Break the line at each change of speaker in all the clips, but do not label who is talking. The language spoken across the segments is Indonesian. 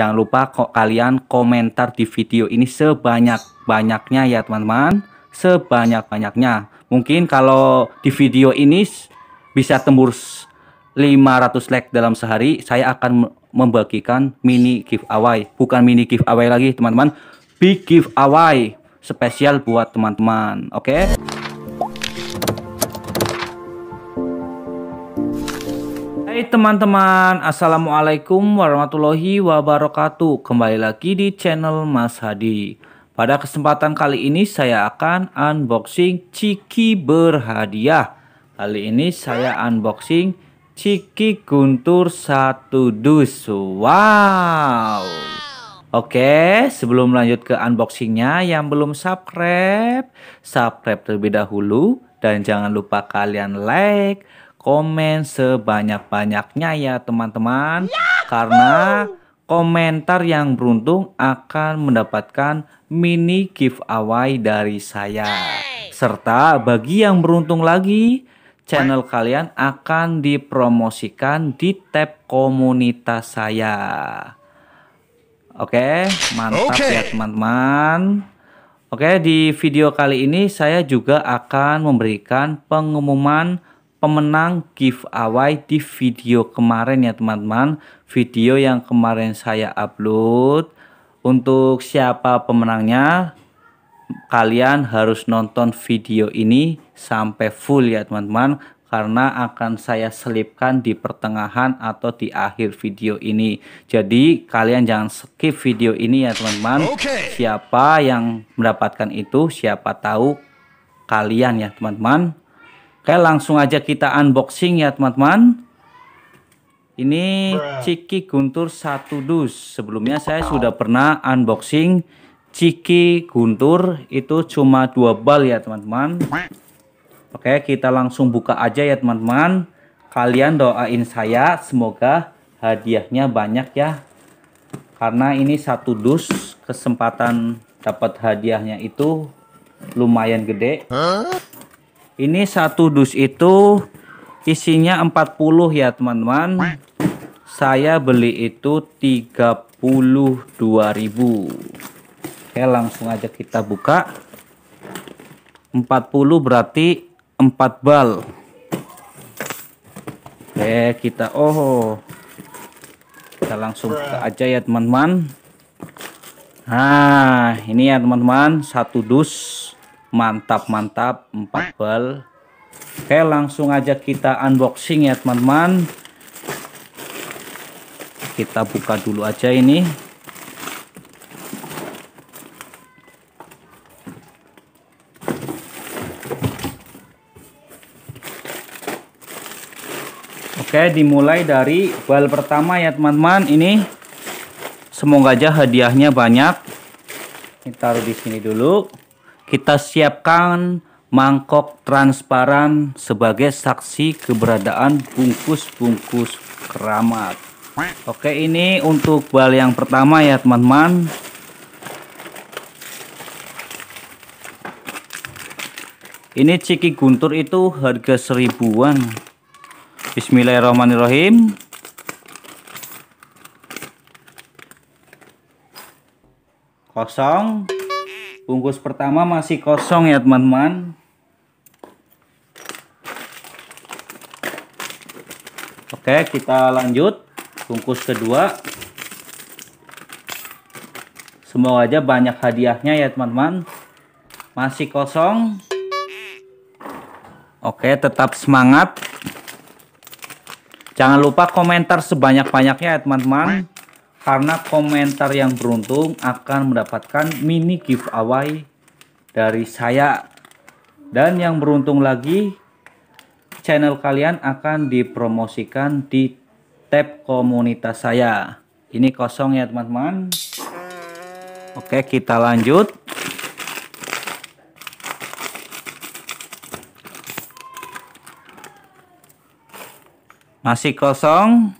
Jangan lupa kok kalian komentar di video ini sebanyak-banyaknya ya teman-teman. Sebanyak-banyaknya. Mungkin kalau di video ini bisa tembus 500 like dalam sehari, saya akan membagikan mini giveaway. Bukan mini giveaway lagi teman-teman. Big giveaway spesial buat teman-teman. Oke? Okay? Hai teman-teman, Assalamualaikum warahmatullahi wabarakatuh Kembali lagi di channel Mas Hadi Pada kesempatan kali ini saya akan unboxing Ciki berhadiah Kali ini saya unboxing Ciki Guntur satu dus Wow Oke, sebelum lanjut ke unboxingnya Yang belum subscribe, subscribe terlebih dahulu Dan jangan lupa kalian like komen sebanyak-banyaknya ya teman-teman karena komentar yang beruntung akan mendapatkan mini giveaway dari saya serta bagi yang beruntung lagi channel kalian akan dipromosikan di tab komunitas saya Oke mantap ya teman-teman Oke di video kali ini saya juga akan memberikan pengumuman pemenang giveaway di video kemarin ya teman-teman video yang kemarin saya upload untuk siapa pemenangnya kalian harus nonton video ini sampai full ya teman-teman karena akan saya selipkan di pertengahan atau di akhir video ini. Jadi kalian jangan skip video ini ya teman-teman. Okay. Siapa yang mendapatkan itu siapa tahu kalian ya teman-teman. Oke, langsung aja kita unboxing ya, teman-teman. Ini Ciki Guntur 1 dus. Sebelumnya saya sudah pernah unboxing Ciki Guntur itu cuma dua bal ya, teman-teman. Oke, kita langsung buka aja ya, teman-teman. Kalian doain saya semoga hadiahnya banyak ya. Karena ini satu dus, kesempatan dapat hadiahnya itu lumayan gede. Huh? Ini satu dus itu isinya 40 ya teman-teman. Saya beli itu ribu. Oke, langsung aja kita buka. 40 berarti 4 bal. Oke, kita oh. Kita langsung buka aja ya teman-teman. Nah, ini ya teman-teman, satu dus mantap mantap 4 bal oke langsung aja kita unboxing ya teman-teman kita buka dulu aja ini Oke dimulai dari bal pertama ya teman-teman ini semoga aja hadiahnya banyak kita taruh di sini dulu kita siapkan mangkok transparan sebagai saksi keberadaan bungkus-bungkus keramat. Oke, ini untuk bal yang pertama ya, teman-teman. Ini ciki guntur itu harga seribuan. Bismillahirrahmanirrahim. Kosong. Bungkus pertama masih kosong ya teman-teman. Oke, kita lanjut bungkus kedua. Semoga aja banyak hadiahnya ya teman-teman. Masih kosong. Oke, tetap semangat. Jangan lupa komentar sebanyak-banyaknya ya teman-teman karena komentar yang beruntung akan mendapatkan mini giveaway dari saya dan yang beruntung lagi channel kalian akan dipromosikan di tab komunitas saya ini kosong ya teman-teman oke kita lanjut masih kosong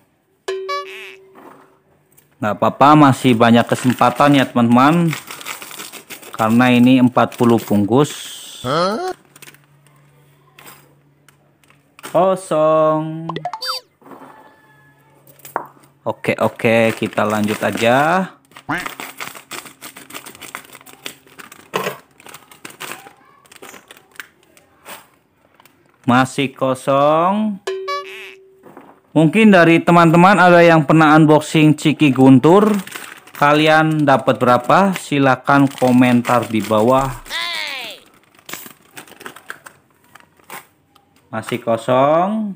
nggak apa-apa masih banyak kesempatan ya teman-teman karena ini 40 bungkus huh? kosong oke oke kita lanjut aja masih kosong Mungkin dari teman-teman ada yang pernah unboxing Ciki Guntur. Kalian dapat berapa? Silahkan komentar di bawah. Masih kosong.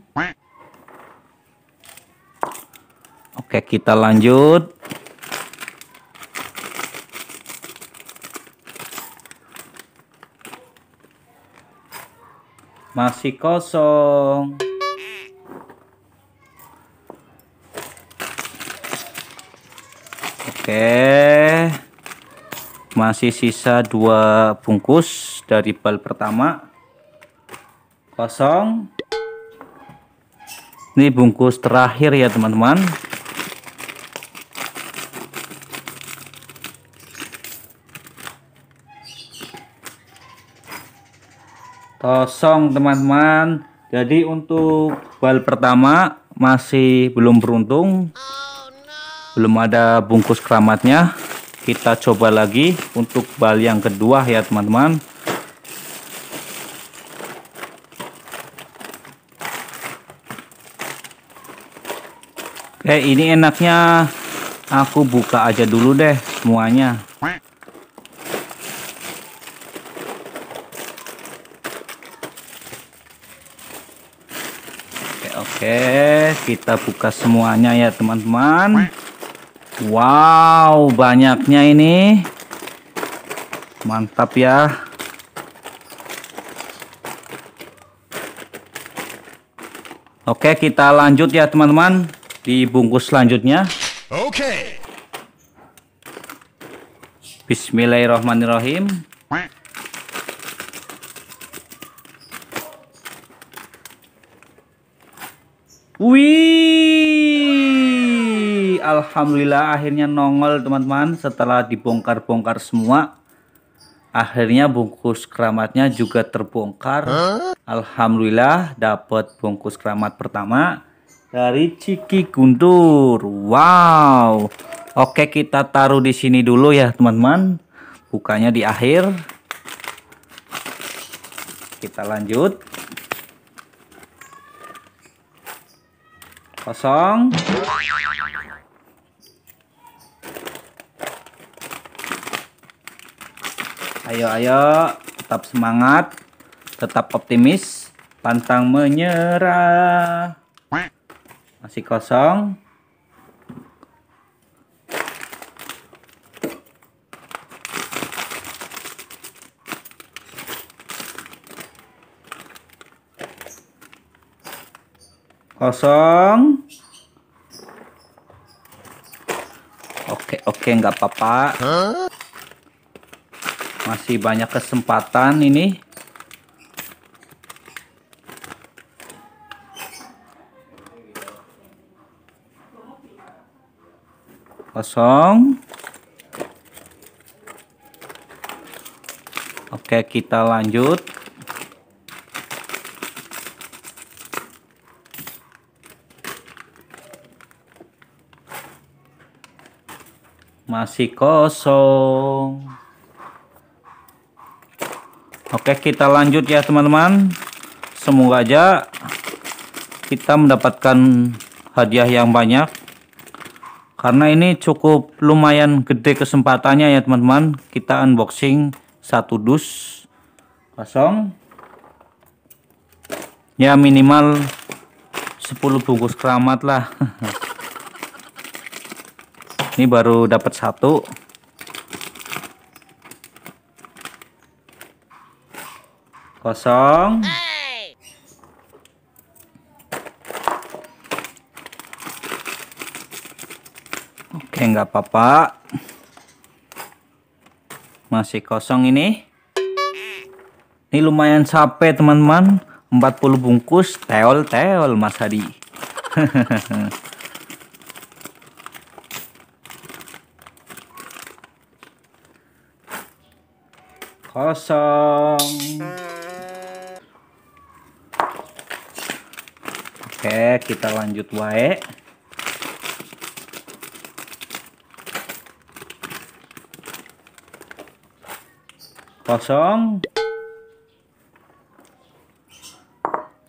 Oke, kita lanjut. Masih kosong. Oke. Masih sisa dua bungkus dari bal pertama. Kosong. Ini bungkus terakhir ya, teman-teman. Kosong, teman-teman. Jadi untuk bal pertama masih belum beruntung belum ada bungkus keramatnya kita coba lagi untuk bal yang kedua ya teman-teman Oke eh, ini enaknya aku buka aja dulu deh semuanya Oke, oke kita buka semuanya ya teman-teman Wow, banyaknya ini. Mantap ya. Oke, kita lanjut ya teman-teman di bungkus selanjutnya. Oke. Bismillahirrahmanirrahim. Wih, alhamdulillah akhirnya nongol teman-teman setelah dibongkar-bongkar semua akhirnya bungkus keramatnya juga terbongkar huh? alhamdulillah dapat bungkus keramat pertama dari Ciki Guntur wow oke kita taruh di sini dulu ya teman-teman bukanya di akhir kita lanjut kosong Ayo ayo tetap semangat, tetap optimis, pantang menyerah. Masih kosong. kosong oke oke nggak apa-apa huh? masih banyak kesempatan ini kosong oke kita lanjut masih kosong Oke, kita lanjut ya teman-teman. Semoga aja kita mendapatkan hadiah yang banyak. Karena ini cukup lumayan gede kesempatannya ya teman-teman. Kita unboxing satu dus kosong. Ya minimal 10 bungkus keramat lah. ini baru dapat satu. kosong oke nggak apa-apa masih kosong ini ini lumayan capek teman-teman 40 bungkus teol-teol Mas Hadi kosong Oke, kita lanjut wae. Kosong.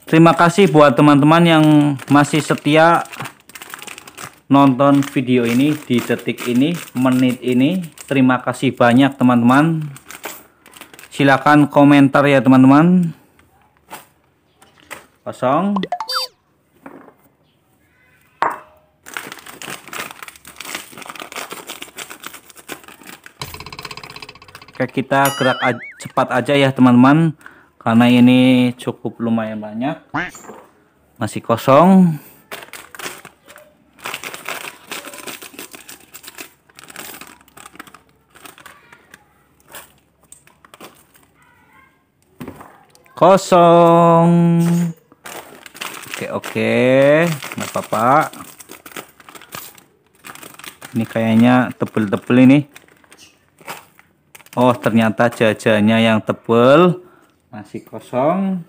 Terima kasih buat teman-teman yang masih setia nonton video ini di detik ini, menit ini. Terima kasih banyak teman-teman. Silakan komentar ya teman-teman. Kosong. Oke kita gerak aj cepat aja ya teman-teman karena ini cukup lumayan banyak masih kosong kosong oke oke nggak apa-apa ini kayaknya tebel-tebel ini Oh ternyata jajanya yang tebal masih kosong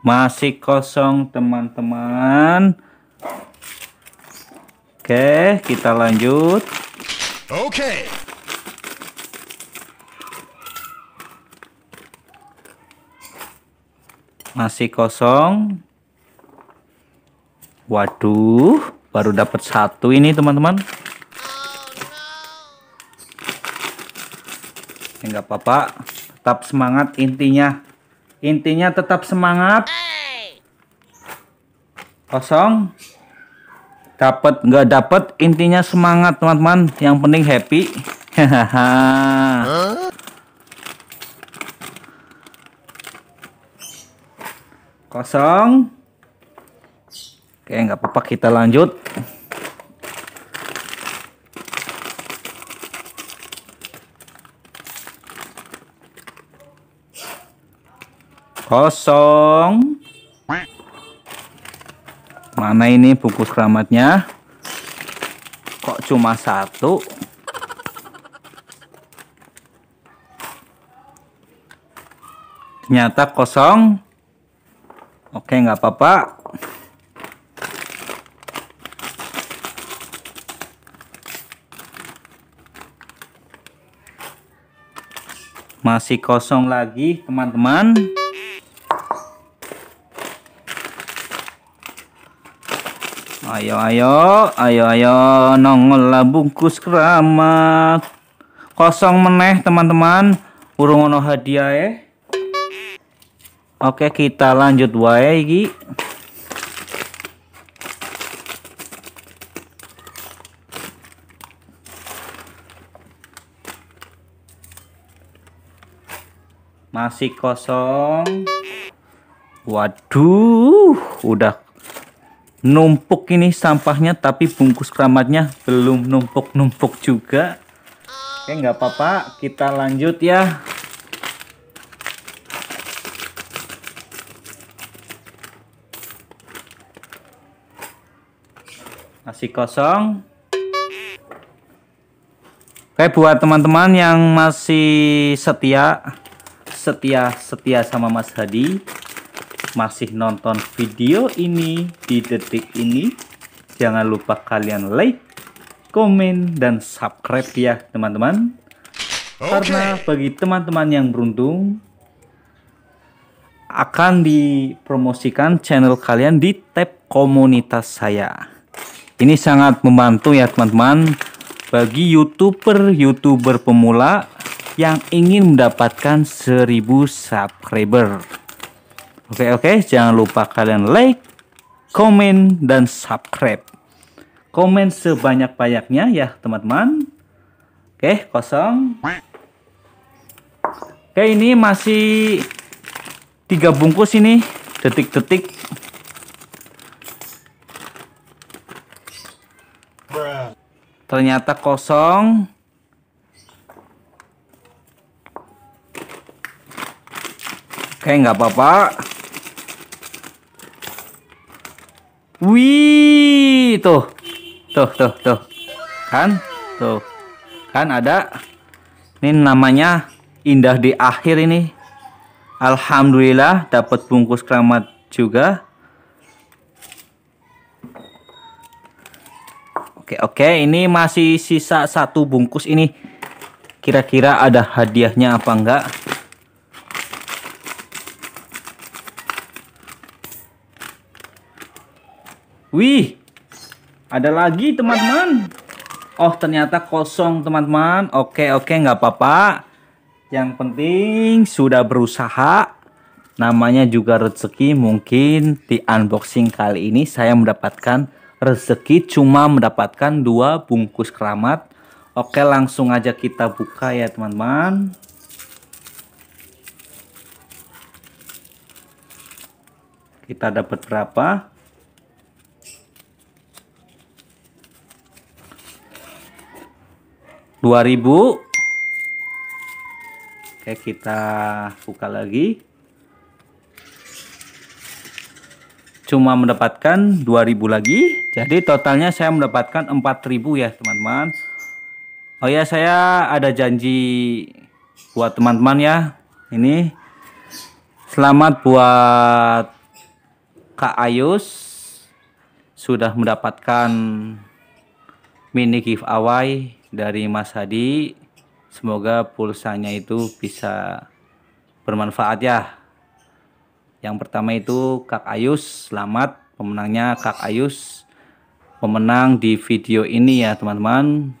masih kosong teman-teman oke kita lanjut oke masih kosong waduh baru dapat satu ini teman-teman ya, nggak ya, apa-apa tetap semangat intinya intinya tetap semangat kosong dapat nggak dapat intinya semangat teman-teman yang penting happy hahaha kosong oke nggak apa-apa kita lanjut kosong mana ini bungkus keramatnya kok cuma satu ternyata kosong Oke, nggak apa-apa. Masih kosong lagi, teman-teman. Ayo, ayo, ayo, ayo, nongol lah bungkus keramat. Kosong meneh, teman-teman. Urung ono hadiah eh. Oke, kita lanjut wae iki. Masih kosong. Waduh, udah numpuk ini sampahnya tapi bungkus keramatnya belum numpuk-numpuk juga. Oke, nggak apa-apa, kita lanjut ya. masih kosong oke buat teman-teman yang masih setia setia setia sama Mas Hadi masih nonton video ini di detik ini jangan lupa kalian like komen dan subscribe ya teman-teman karena bagi teman-teman yang beruntung akan dipromosikan channel kalian di tab komunitas saya. Ini sangat membantu ya teman-teman bagi YouTuber-YouTuber pemula yang ingin mendapatkan 1000 subscriber. Oke oke, jangan lupa kalian like, komen dan subscribe. Komen sebanyak-banyaknya ya teman-teman. Oke, kosong. Oke, ini masih tiga bungkus ini detik-detik ternyata kosong oke nggak apa-apa wih tuh tuh tuh tuh kan tuh kan ada ini namanya indah di akhir ini Alhamdulillah dapat bungkus keramat juga Oke, oke, ini masih sisa satu bungkus ini. Kira-kira ada hadiahnya apa enggak? Wih, ada lagi teman-teman. Oh, ternyata kosong teman-teman. Oke, oke, nggak apa-apa. Yang penting sudah berusaha. Namanya juga rezeki. Mungkin di unboxing kali ini saya mendapatkan rezeki cuma mendapatkan dua bungkus keramat. Oke, langsung aja kita buka ya, teman-teman. Kita dapat berapa? Dua ribu. Oke, kita buka lagi. cuma mendapatkan 2000 lagi. Jadi totalnya saya mendapatkan 4000 ya, teman-teman. Oh ya, saya ada janji buat teman-teman ya. Ini selamat buat Kak Ayus sudah mendapatkan mini giveaway dari Mas Hadi. Semoga pulsanya itu bisa bermanfaat ya yang pertama itu Kak Ayus, selamat pemenangnya Kak Ayus. Pemenang di video ini ya, teman-teman.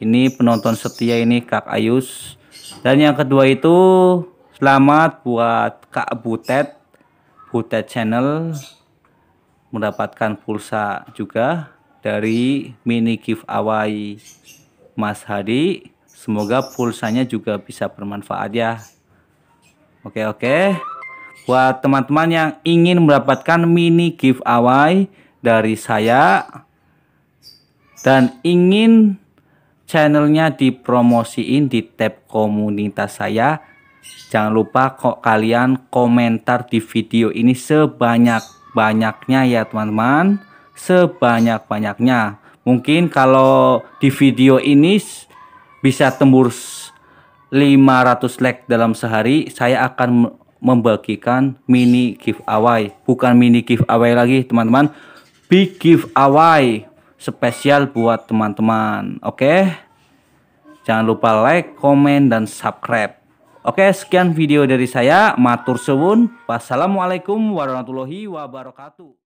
Ini penonton setia ini Kak Ayus. Dan yang kedua itu selamat buat Kak Butet, Butet Channel mendapatkan pulsa juga dari mini giveaway Mas Hadi. Semoga pulsanya juga bisa bermanfaat ya. Oke, oke buat teman-teman yang ingin mendapatkan mini giveaway dari saya dan ingin channelnya dipromosiin di tab komunitas saya jangan lupa kok kalian komentar di video ini sebanyak-banyaknya ya teman-teman sebanyak-banyaknya mungkin kalau di video ini bisa tembus 500 like dalam sehari saya akan membagikan mini giveaway bukan mini giveaway lagi teman-teman big giveaway spesial buat teman-teman oke okay? jangan lupa like comment dan subscribe oke okay, sekian video dari saya matur sewun wassalamualaikum warahmatullahi wabarakatuh